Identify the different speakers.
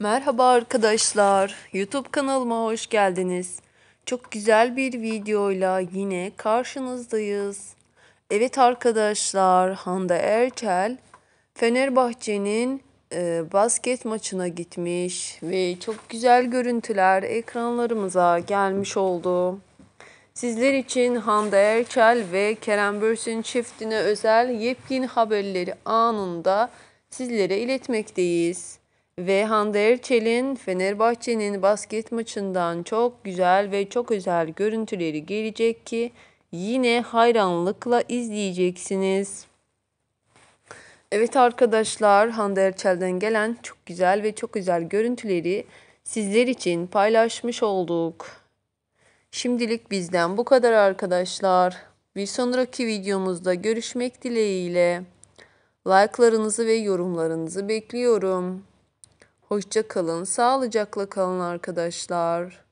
Speaker 1: Merhaba arkadaşlar. YouTube kanalıma hoş geldiniz. Çok güzel bir videoyla yine karşınızdayız. Evet arkadaşlar, Hande Erçel Fenerbahçe'nin e, basket maçına gitmiş ve çok güzel görüntüler ekranlarımıza gelmiş oldu. Sizler için Hande Erçel ve Kerem Bürsin çiftine özel yepyeni haberleri anında sizlere iletmekteyiz ve Hande Erçel'in Fenerbahçe'nin basket maçından çok güzel ve çok özel görüntüleri gelecek ki yine hayranlıkla izleyeceksiniz. Evet arkadaşlar Hande Erçel'den gelen çok güzel ve çok özel görüntüleri sizler için paylaşmış olduk. Şimdilik bizden bu kadar arkadaşlar. Bir sonraki videomuzda görüşmek dileğiyle. Like'larınızı ve yorumlarınızı bekliyorum. Hoşça kalın, sağlıcakla kalın arkadaşlar.